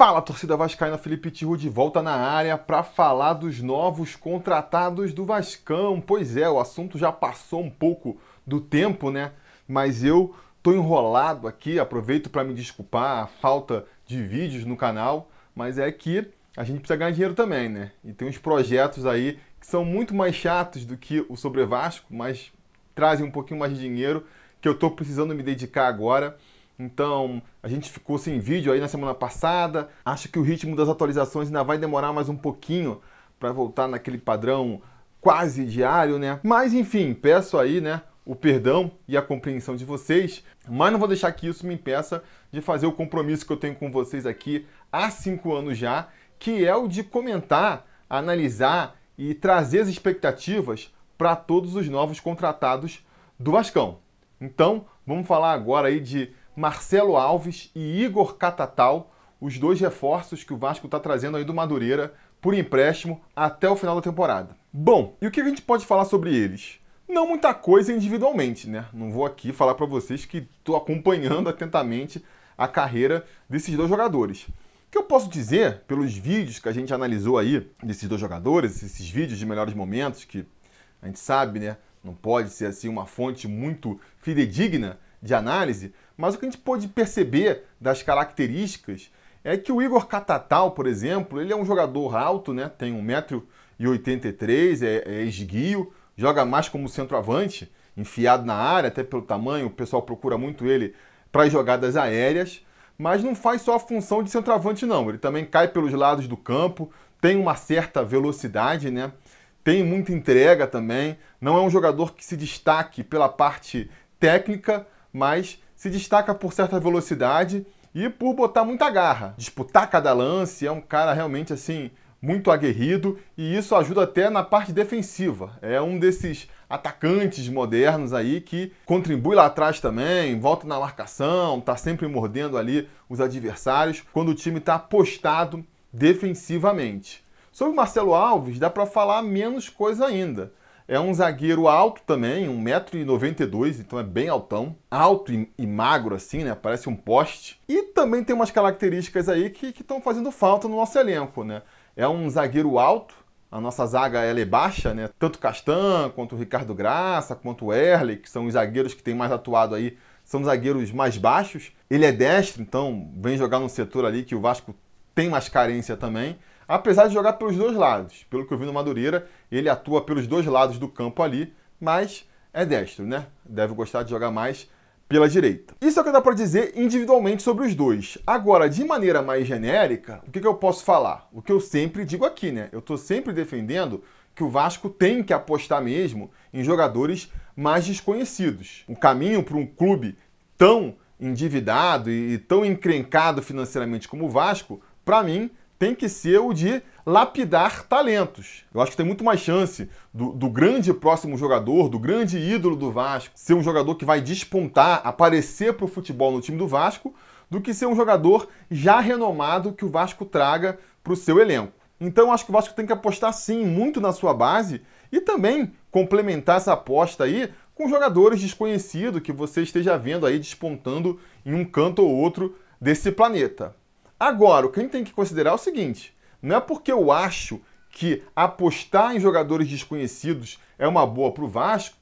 Fala, torcida vascaína, Felipe Tiru de volta na área para falar dos novos contratados do Vascão. Pois é, o assunto já passou um pouco do tempo, né? Mas eu tô enrolado aqui, aproveito para me desculpar a falta de vídeos no canal, mas é que a gente precisa ganhar dinheiro também, né? E tem uns projetos aí que são muito mais chatos do que o sobre Vasco, mas trazem um pouquinho mais de dinheiro que eu tô precisando me dedicar agora. Então, a gente ficou sem vídeo aí na semana passada. Acho que o ritmo das atualizações ainda vai demorar mais um pouquinho para voltar naquele padrão quase diário, né? Mas enfim, peço aí, né, o perdão e a compreensão de vocês, mas não vou deixar que isso me impeça de fazer o compromisso que eu tenho com vocês aqui há cinco anos já, que é o de comentar, analisar e trazer as expectativas para todos os novos contratados do Vascão. Então, vamos falar agora aí de Marcelo Alves e Igor Catatal, os dois reforços que o Vasco está trazendo aí do Madureira por empréstimo até o final da temporada. Bom, e o que a gente pode falar sobre eles? Não muita coisa individualmente, né? Não vou aqui falar para vocês que estou acompanhando atentamente a carreira desses dois jogadores. O que eu posso dizer, pelos vídeos que a gente analisou aí desses dois jogadores, esses vídeos de melhores momentos, que a gente sabe, né? Não pode ser assim uma fonte muito fidedigna, de análise, mas o que a gente pôde perceber das características é que o Igor Catatal, por exemplo, ele é um jogador alto, né? tem 1,83m, é, é esguio, joga mais como centroavante, enfiado na área, até pelo tamanho, o pessoal procura muito ele para as jogadas aéreas, mas não faz só a função de centroavante não, ele também cai pelos lados do campo, tem uma certa velocidade, né? Tem muita entrega também, não é um jogador que se destaque pela parte técnica, mas se destaca por certa velocidade e por botar muita garra, disputar cada lance, é um cara realmente assim muito aguerrido e isso ajuda até na parte defensiva. É um desses atacantes modernos aí que contribui lá atrás também, volta na marcação, tá sempre mordendo ali os adversários quando o time está apostado defensivamente. Sobre o Marcelo Alves, dá para falar menos coisa ainda. É um zagueiro alto também, 1,92m, então é bem altão. Alto e, e, magro, assim, né? Parece um poste. E também tem umas características aí que estão fazendo falta no nosso elenco, né? É um zagueiro alto, a nossa zaga ela é baixa, né? Tanto Castan, quanto Ricardo Graça, quanto o Erle, que são os zagueiros que têm mais atuado aí, são zagueiros mais baixos. Ele é destro, então vem jogar num setor ali que o Vasco tem mais carência também. Apesar de jogar pelos dois lados, pelo que eu vi no Madureira, ele atua pelos dois lados do campo ali, mas é destro, né? Deve gostar de jogar mais pela direita. Isso é o que dá para dizer individualmente sobre os dois. Agora, de maneira mais genérica, o que, que eu posso falar? O que eu sempre digo aqui, né? Eu estou sempre defendendo que o Vasco tem que apostar mesmo em jogadores mais desconhecidos. O caminho para um clube tão endividado e tão encrencado financeiramente como o Vasco, para mim, tem que ser o de lapidar talentos. Eu acho que tem muito mais chance do, do, grande próximo jogador, do grande ídolo do Vasco, ser um jogador que vai despontar, aparecer para o futebol no time do Vasco, do que ser um jogador já renomado que o Vasco traga para o seu elenco. Então eu acho que o Vasco tem que apostar sim muito na sua base e também complementar essa aposta aí com jogadores desconhecidos que você esteja vendo aí despontando em um canto ou outro desse planeta. Agora, o que a gente tem que considerar é o seguinte: não é porque eu acho que apostar em jogadores desconhecidos é uma boa para o Vasco,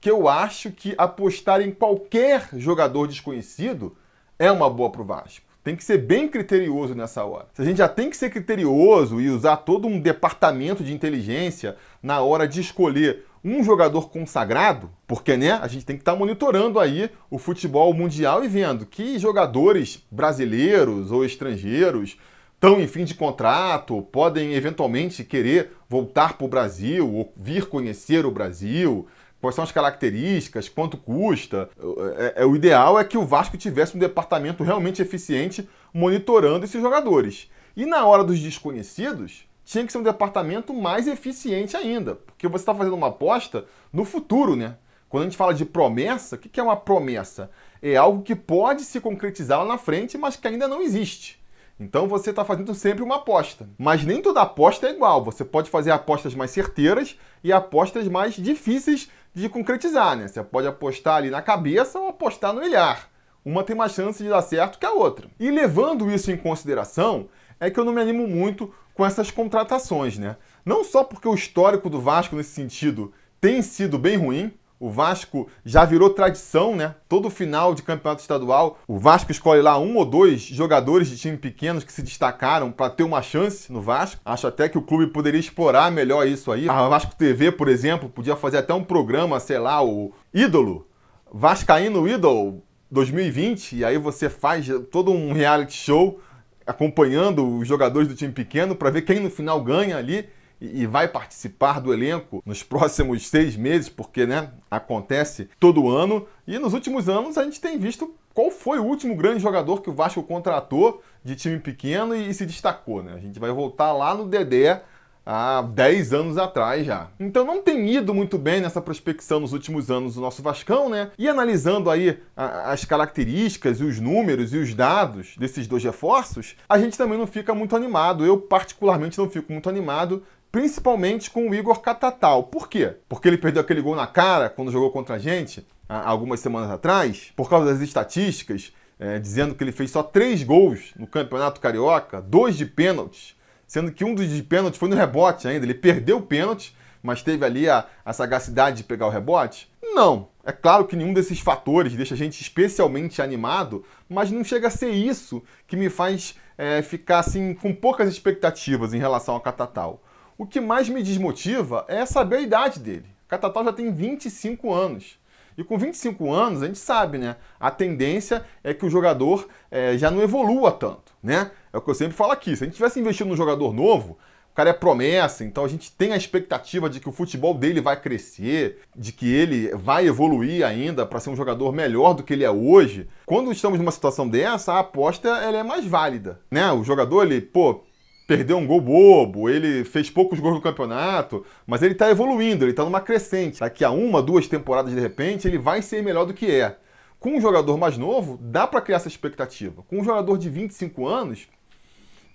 que eu acho que apostar em qualquer jogador desconhecido é uma boa para o Vasco. Tem que ser bem criterioso nessa hora. Se a gente já tem que ser criterioso e usar todo um departamento de inteligência na hora de escolher um jogador consagrado, porque né, a gente tem que estar tá monitorando aí o futebol mundial e vendo que jogadores brasileiros ou estrangeiros estão em fim de contrato, podem eventualmente querer voltar para o Brasil ou vir conhecer o Brasil. Quais são as características, quanto custa? É, é, o ideal é que o Vasco tivesse um departamento realmente eficiente monitorando esses jogadores. E na hora dos desconhecidos, tinha que ser um departamento mais eficiente ainda, porque você está fazendo uma aposta no futuro, né? Quando a gente fala de promessa, o que é uma promessa? É algo que pode se concretizar lá na frente, mas que ainda não existe. Então você está fazendo sempre uma aposta. Mas nem toda aposta é igual. Você pode fazer apostas mais certeiras e apostas mais difíceis de concretizar, né? Você pode apostar ali na cabeça ou apostar no olhar. Uma tem mais chance de dar certo que a outra. E levando isso em consideração, é que eu não me animo muito com essas contratações, né? Não só porque o histórico do Vasco nesse sentido tem sido bem ruim, o Vasco já virou tradição, né? Todo final de campeonato estadual, o Vasco escolhe lá um ou dois jogadores de time pequenos que se destacaram para ter uma chance no Vasco. Acho até que o clube poderia explorar melhor isso aí. A Vasco TV, por exemplo, podia fazer até um programa, sei lá, o Ídolo, Vascaíno Ídolo 2020, e aí você faz todo um reality show acompanhando os jogadores do time pequeno para ver quem no final ganha ali e vai participar do elenco nos próximos seis meses, porque né, acontece todo ano. E nos últimos anos a gente tem visto qual foi o último grande jogador que o Vasco contratou de time pequeno e, e se destacou. Né? A gente vai voltar lá no Dedé há 10 anos atrás já. Então não tem ido muito bem nessa prospecção nos últimos anos o nosso Vascão, né? E analisando aí a, as características, os números e os dados desses dois reforços, a gente também não fica muito animado. Eu, particularmente, não fico muito animado principalmente com o Igor Catatal. Por quê? Porque ele perdeu aquele gol na cara quando jogou contra a gente, há algumas semanas atrás, por causa das estatísticas, é, dizendo que ele fez só três gols no Campeonato Carioca, dois de pênaltis, sendo que um dos de pênalti foi no rebote ainda. Ele perdeu o pênalti, mas teve ali a, a sagacidade de pegar o rebote? Não. É claro que nenhum desses fatores deixa a gente especialmente animado, mas não chega a ser isso que me faz é, ficar assim com poucas expectativas em relação ao Catatal. O que mais me desmotiva é saber a idade dele. O Catatal já tem 25 anos. E com 25 anos, a gente sabe, né? A tendência é que o jogador é, já não evolua tanto né? É o que eu sempre falo aqui. Se a gente tivesse investido num jogador novo, o cara é promessa, então a gente tem a expectativa de que o futebol dele vai crescer, de que ele vai evoluir ainda para ser um jogador melhor do que ele é hoje. Quando estamos numa situação dessa, a aposta ela é mais válida, né? O jogador ele, pô, perdeu um gol bobo, ele fez poucos gols no campeonato, mas ele está evoluindo, ele está numa crescente. Daqui a uma, duas temporadas de repente, ele vai ser melhor do que é. Com um jogador mais novo, dá para criar essa expectativa. Com um jogador de 25 anos,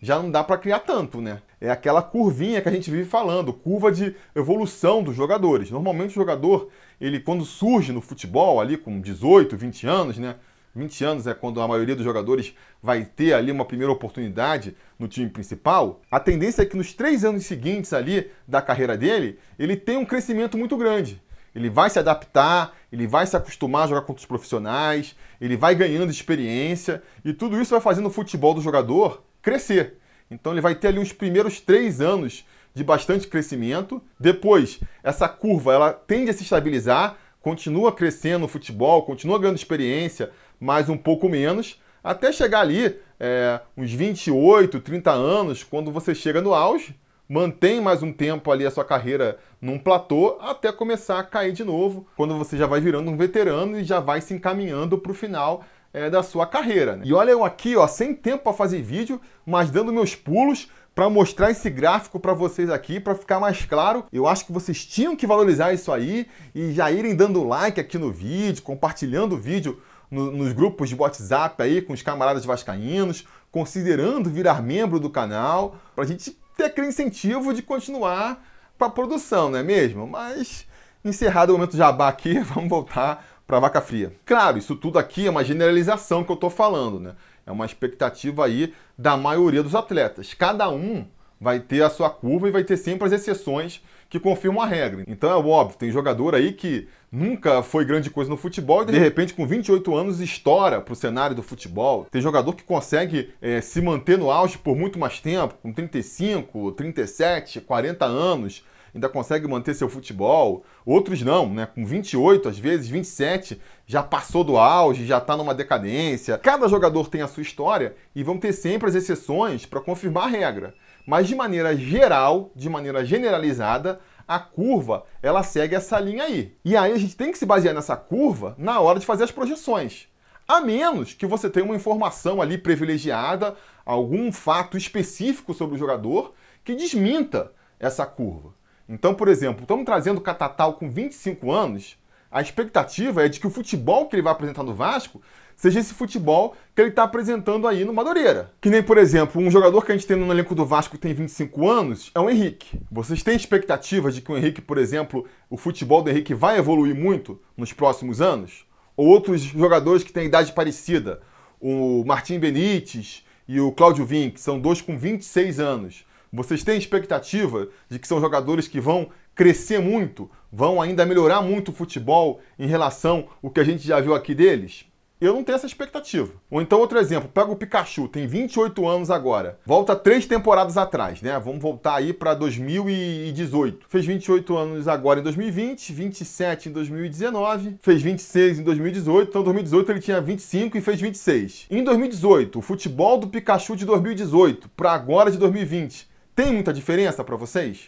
já não dá para criar tanto, né? É aquela curvinha que a gente vive falando, curva de evolução dos jogadores. Normalmente o jogador, ele quando surge no futebol ali com 18, 20 anos, né? 20 anos é quando a maioria dos jogadores vai ter ali uma primeira oportunidade no time principal. A tendência é que nos três anos seguintes ali da carreira dele, ele tem um crescimento muito grande. Ele vai se adaptar, ele vai se acostumar a jogar contra os profissionais, ele vai ganhando experiência e tudo isso vai fazendo o futebol do jogador crescer. Então ele vai ter ali os primeiros três anos de bastante crescimento. Depois, essa curva ela tende a se estabilizar, continua crescendo o futebol, continua ganhando experiência, mas um pouco menos, até chegar ali é, uns 28, 30 anos, quando você chega no auge mantém mais um tempo ali a sua carreira num platô até começar a cair de novo, quando você já vai virando um veterano e já vai se encaminhando para o final é, da sua carreira. Né? E olha eu aqui, ó, sem tempo para fazer vídeo, mas dando meus pulos para mostrar esse gráfico para vocês aqui, para ficar mais claro. Eu acho que vocês tinham que valorizar isso aí e já irem dando like aqui no vídeo, compartilhando o vídeo no, nos grupos de WhatsApp aí com os camaradas vascaínos, considerando virar membro do canal, para a gente ter aquele incentivo de continuar para a produção, não é mesmo? Mas encerrado o momento jabá aqui, vamos voltar para vaca fria. Claro, isso tudo aqui é uma generalização que eu estou falando, né? É uma expectativa aí da maioria dos atletas. Cada um vai ter a sua curva e vai ter sempre as exceções que confirmam a regra. Então é óbvio, tem jogador aí que nunca foi grande coisa no futebol e de repente com 28 anos estoura para o cenário do futebol. Tem jogador que consegue é, se manter no auge por muito mais tempo, com 35, 37, 40 anos ainda consegue manter seu futebol. Outros não, né? Com 28, às vezes 27, já passou do auge, já está numa decadência. Cada jogador tem a sua história e vão ter sempre as exceções para confirmar a regra. Mas de maneira geral, de maneira generalizada, a curva ela segue essa linha aí. E aí a gente tem que se basear nessa curva na hora de fazer as projeções. A menos que você tenha uma informação ali privilegiada, algum fato específico sobre o jogador que desminta essa curva. Então, por exemplo, estamos trazendo o Catatal com 25 anos, a expectativa é de que o futebol que ele vai apresentar no Vasco seja esse futebol que ele está apresentando aí no Madureira. Que nem, por exemplo, um jogador que a gente tem no elenco do Vasco que tem 25 anos é o Henrique. Vocês têm expectativa de que o Henrique, por exemplo, o futebol do Henrique vai evoluir muito nos próximos anos? Ou outros jogadores que têm idade parecida, o Martim Benítez e o Cláudio Vim, que são dois com 26 anos. Vocês têm expectativa de que são jogadores que vão crescer muito, vão ainda melhorar muito o futebol em relação ao que a gente já viu aqui deles? Eu não tenho essa expectativa. Ou então, outro exemplo, pega o Pikachu, tem 28 anos agora. Volta três temporadas atrás, né? Vamos voltar aí para 2018. Fez 28 anos agora em 2020, 27 em 2019, fez 26 em 2018. Então, em 2018 ele tinha 25 e fez 26. Em 2018, o futebol do Pikachu de 2018 para agora de 2020, tem muita diferença para vocês?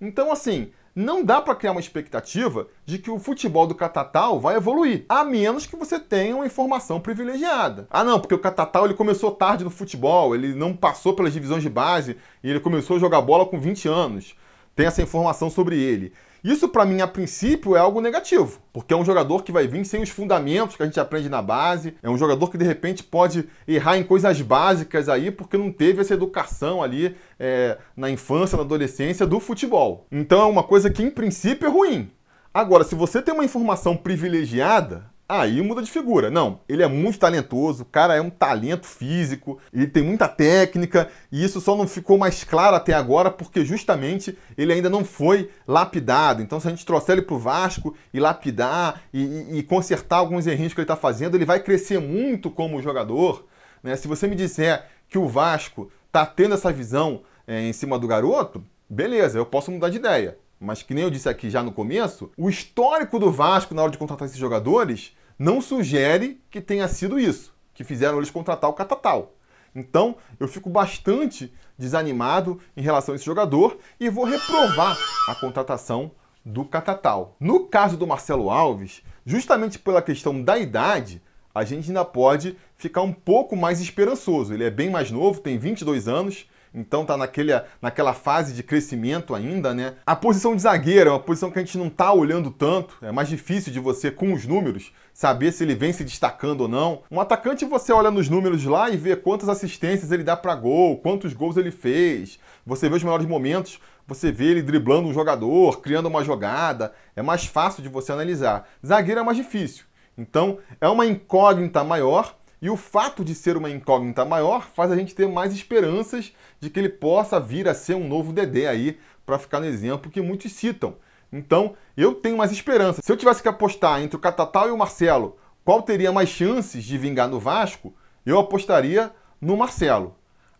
Então, assim, não dá para criar uma expectativa de que o futebol do catatal vai evoluir, a menos que você tenha uma informação privilegiada. Ah, não, porque o catatal ele começou tarde no futebol, ele não passou pelas divisões de base e ele começou a jogar bola com 20 anos. Tem essa informação sobre ele. Isso, para mim, a princípio, é algo negativo, porque é um jogador que vai vir sem os fundamentos que a gente aprende na base, é um jogador que de repente pode errar em coisas básicas aí, porque não teve essa educação ali é, na infância, na adolescência do futebol. Então é uma coisa que, em princípio, é ruim. Agora, se você tem uma informação privilegiada, aí muda de figura. Não, ele é muito talentoso, o cara é um talento físico, ele tem muita técnica, e isso só não ficou mais claro até agora porque justamente ele ainda não foi lapidado. Então, se a gente trouxer ele para o Vasco e lapidar e, e, e, consertar alguns errinhos que ele está fazendo, ele vai crescer muito como jogador. Né? Se você me disser que o Vasco está tendo essa visão é, em cima do garoto, beleza, eu posso mudar de ideia. Mas que nem eu disse aqui já no começo, o histórico do Vasco na hora de contratar esses jogadores não sugere que tenha sido isso, que fizeram eles contratar o Catatal. Então, eu fico bastante desanimado em relação a esse jogador e vou reprovar a contratação do Catatal. No caso do Marcelo Alves, justamente pela questão da idade, a gente ainda pode ficar um pouco mais esperançoso. Ele é bem mais novo, tem 22 anos, então tá naquele, naquela fase de crescimento ainda, né? A posição de zagueiro é uma posição que a gente não tá olhando tanto, é mais difícil de você, com os números, saber se ele vem se destacando ou não. Um atacante você olha nos números lá e vê quantas assistências ele dá para gol, quantos gols ele fez, você vê os melhores momentos, você vê ele driblando um jogador, criando uma jogada, é mais fácil de você analisar. Zagueiro é mais difícil. Então, é uma incógnita maior, e o fato de ser uma incógnita maior faz a gente ter mais esperanças de que ele possa vir a ser um novo Dedé aí, para ficar no exemplo que muitos citam. Então, eu tenho mais esperança. Se eu tivesse que apostar entre o Catatal e o Marcelo, qual teria mais chances de vingar no Vasco, eu apostaria no Marcelo.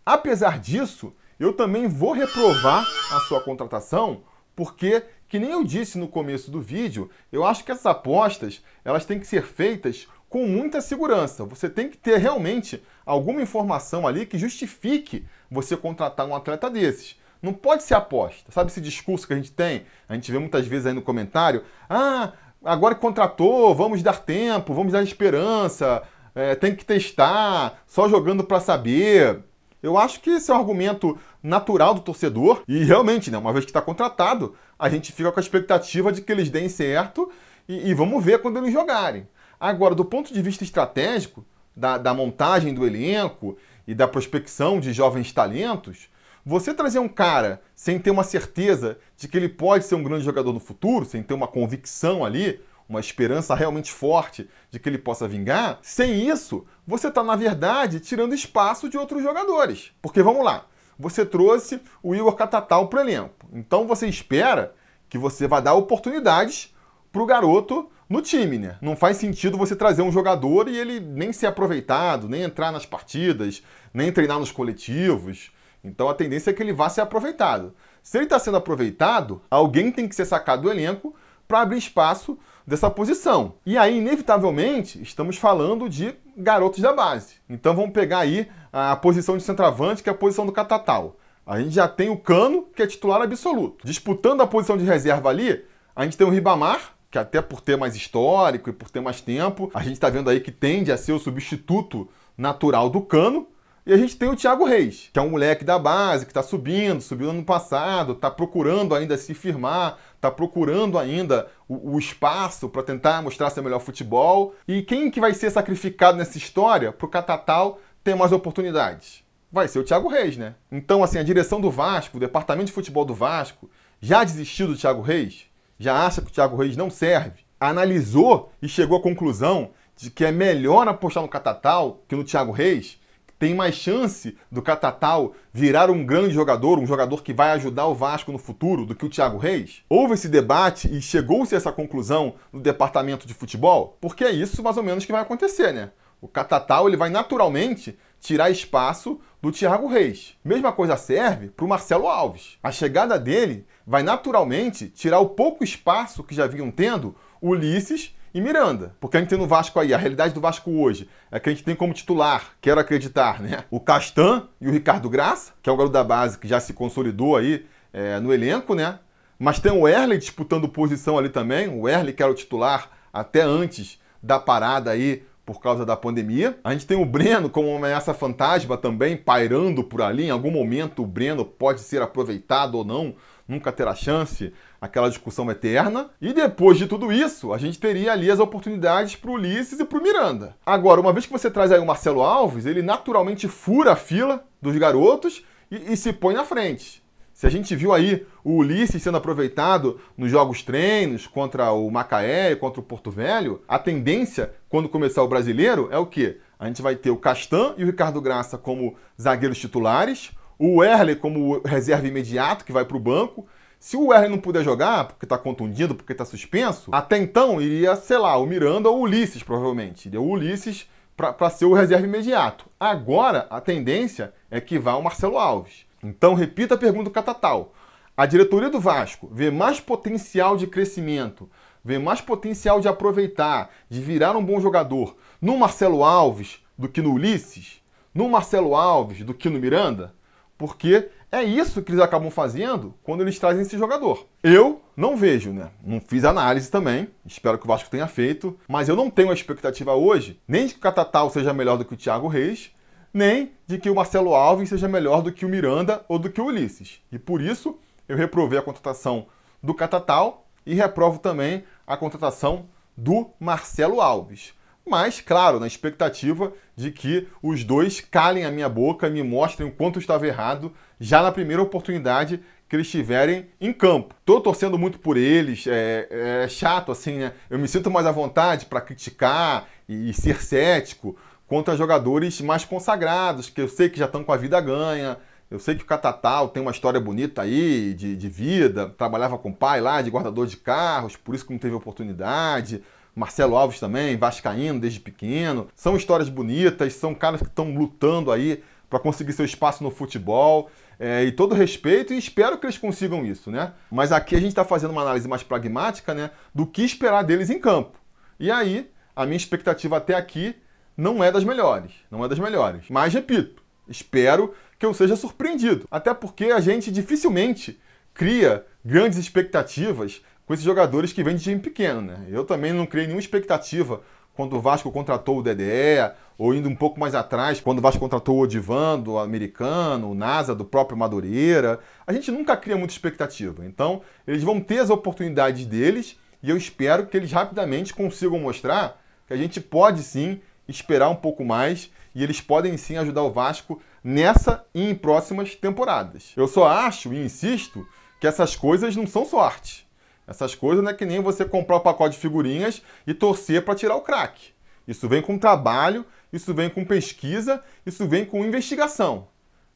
Apesar disso, eu também vou reprovar a sua contratação, porque, que nem eu disse no começo do vídeo, eu acho que essas apostas elas têm que ser feitas com muita segurança. Você tem que ter realmente alguma informação ali que justifique você contratar um atleta desses. Não pode ser aposta. Sabe esse discurso que a gente tem? A gente vê muitas vezes aí no comentário: ah, agora que contratou, vamos dar tempo, vamos dar esperança, é, tem que testar, só jogando para saber. Eu acho que esse é um argumento natural do torcedor e realmente, né, uma vez que está contratado, a gente fica com a expectativa de que eles deem certo e, e vamos ver quando eles jogarem. Agora, do ponto de vista estratégico, da, da montagem do elenco e da prospecção de jovens talentos, você trazer um cara sem ter uma certeza de que ele pode ser um grande jogador no futuro, sem ter uma convicção ali, uma esperança realmente forte de que ele possa vingar, sem isso, você está, na verdade, tirando espaço de outros jogadores. Porque vamos lá, você trouxe o Igor Catatal para o elenco. Então você espera que você vá dar oportunidades para o garoto no time, né? Não faz sentido você trazer um jogador e ele nem ser aproveitado, nem entrar nas partidas, nem treinar nos coletivos. Então a tendência é que ele vá ser aproveitado. Se ele está sendo aproveitado, alguém tem que ser sacado do elenco para abrir espaço dessa posição. E aí, inevitavelmente, estamos falando de garotos da base. Então vamos pegar aí a posição de centroavante, que é a posição do Catatal. A gente já tem o Cano, que é titular absoluto. Disputando a posição de reserva ali, a gente tem o Ribamar, que até por ter mais histórico e por ter mais tempo, a gente está vendo aí que tende a ser o substituto natural do Cano. E a gente tem o Thiago Reis, que é um moleque da base, que está subindo, subiu ano passado, está procurando ainda se firmar, está procurando ainda o, o espaço para tentar mostrar seu melhor futebol. E quem que vai ser sacrificado nessa história para o Catatal ter mais oportunidades? Vai ser o Thiago Reis, né? Então, assim, a direção do Vasco, o departamento de futebol do Vasco, já desistiu do Thiago Reis? já acha que o Thiago Reis não serve, analisou e chegou à conclusão de que é melhor apostar no Catatal que no Thiago Reis, tem mais chance do Catatal virar um grande jogador, um jogador que vai ajudar o Vasco no futuro do que o Thiago Reis? Houve esse debate e chegou-se a essa conclusão no departamento de futebol? Porque é isso mais ou menos que vai acontecer, né? O Catatal ele vai naturalmente tirar espaço do Thiago Reis. Mesma coisa serve para o Marcelo Alves. A chegada dele vai naturalmente tirar o pouco espaço que já vinham tendo Ulisses e Miranda. Porque a gente tem no Vasco aí, a realidade do Vasco hoje é que a gente tem como titular, quero acreditar, né? O Castan e o Ricardo Graça, que é o garoto da base que já se consolidou aí é, no elenco, né? Mas tem o Erle disputando posição ali também, o Erle que era o titular até antes da parada aí por causa da pandemia. A gente tem o Breno como uma ameaça fantasma também pairando por ali. Em algum momento o Breno pode ser aproveitado ou não nunca terá chance, aquela discussão eterna. E depois de tudo isso, a gente teria ali as oportunidades para o Ulisses e para o Miranda. Agora, uma vez que você traz aí o Marcelo Alves, ele naturalmente fura a fila dos garotos e, e se põe na frente. Se a gente viu aí o Ulisses sendo aproveitado nos jogos treinos contra o Macaé e contra o Porto Velho, a tendência, quando começar o brasileiro, é o quê? A gente vai ter o Castan e o Ricardo Graça como zagueiros titulares, o Werley como reserva imediato, que vai para o banco. Se o Werley não puder jogar, porque está contundido, porque está suspenso, até então iria, sei lá, o Miranda ou o Ulisses, provavelmente. Iria o Ulisses para ser o reserva imediato. Agora, a tendência é que vá o Marcelo Alves. Então, repita a pergunta do Catatal. A diretoria do Vasco vê mais potencial de crescimento, vê mais potencial de aproveitar, de virar um bom jogador no Marcelo Alves do que no Ulisses? No Marcelo Alves do que no Miranda? Porque é isso que eles acabam fazendo quando eles trazem esse jogador. Eu não vejo, né? Não fiz análise também, espero que o Vasco tenha feito, mas eu não tenho a expectativa hoje nem de que o Catatal seja melhor do que o Thiago Reis, nem de que o Marcelo Alves seja melhor do que o Miranda ou do que o Ulisses. E por isso eu reprovei a contratação do Catatal e reprovo também a contratação do Marcelo Alves mas, claro, na expectativa de que os dois calem a minha boca, me mostrem o quanto estava errado já na primeira oportunidade que eles estiverem em campo. Tô torcendo muito por eles, é, é chato assim, né? Eu me sinto mais à vontade para criticar e, e ser cético contra jogadores mais consagrados, que eu sei que já estão com a vida ganha. Eu sei que o Catatal tem uma história bonita aí de, de vida, trabalhava com o pai lá, de guardador de carros, por isso que não teve oportunidade. Marcelo Alves também, Vascaíno desde pequeno. São histórias bonitas, são caras que estão lutando aí para conseguir seu espaço no futebol. É, e todo respeito, e espero que eles consigam isso, né? Mas aqui a gente está fazendo uma análise mais pragmática, né? Do que esperar deles em campo. E aí, a minha expectativa até aqui não é das melhores. Não é das melhores. Mas, repito, espero que eu seja surpreendido. Até porque a gente dificilmente cria grandes expectativas com esses jogadores que vêm de time pequeno, né? Eu também não criei nenhuma expectativa quando o Vasco contratou o DDE, ou indo um pouco mais atrás, quando o Vasco contratou o Odivan, do americano, o NASA, do próprio Madureira. A gente nunca cria muita expectativa. Então, eles vão ter as oportunidades deles e eu espero que eles rapidamente consigam mostrar que a gente pode sim esperar um pouco mais e eles podem sim ajudar o Vasco nessa e em próximas temporadas. Eu só acho e insisto que essas coisas não são sorte. Essas coisas não é que nem você comprar o um pacote de figurinhas e torcer para tirar o crack. Isso vem com trabalho, isso vem com pesquisa, isso vem com investigação.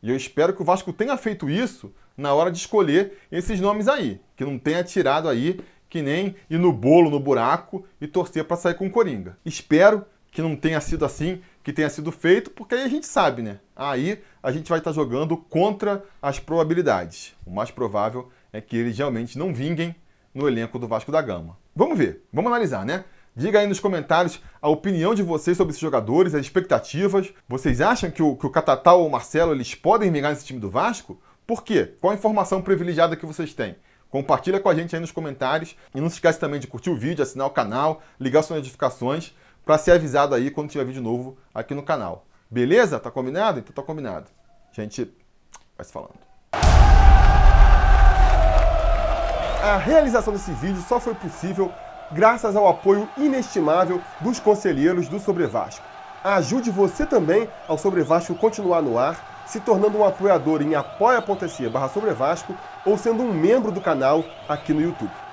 E eu espero que o Vasco tenha feito isso na hora de escolher esses nomes aí, que não tenha tirado aí que nem ir no bolo, no buraco e torcer para sair com o Coringa. Espero que não tenha sido assim, que tenha sido feito, porque aí a gente sabe, né? Aí a gente vai estar tá jogando contra as probabilidades. O mais provável é que eles realmente não vinguem no elenco do Vasco da Gama. Vamos ver, vamos analisar, né? Diga aí nos comentários a opinião de vocês sobre esses jogadores, as expectativas. Vocês acham que o, que o Catatal ou o Marcelo eles podem vingar nesse time do Vasco? Por quê? Qual a informação privilegiada que vocês têm? Compartilha com a gente aí nos comentários. E não se esquece também de curtir o vídeo, assinar o canal, ligar suas notificações para ser avisado aí quando tiver vídeo novo aqui no canal. Beleza? Tá combinado? Então tá combinado. A gente vai se falando. a realização desse vídeo só foi possível graças ao apoio inestimável dos conselheiros do Sobrevasco. Ajude você também ao Sobrevasco continuar no ar, se tornando um apoiador em apoia.se barra ou sendo um membro do canal aqui no YouTube.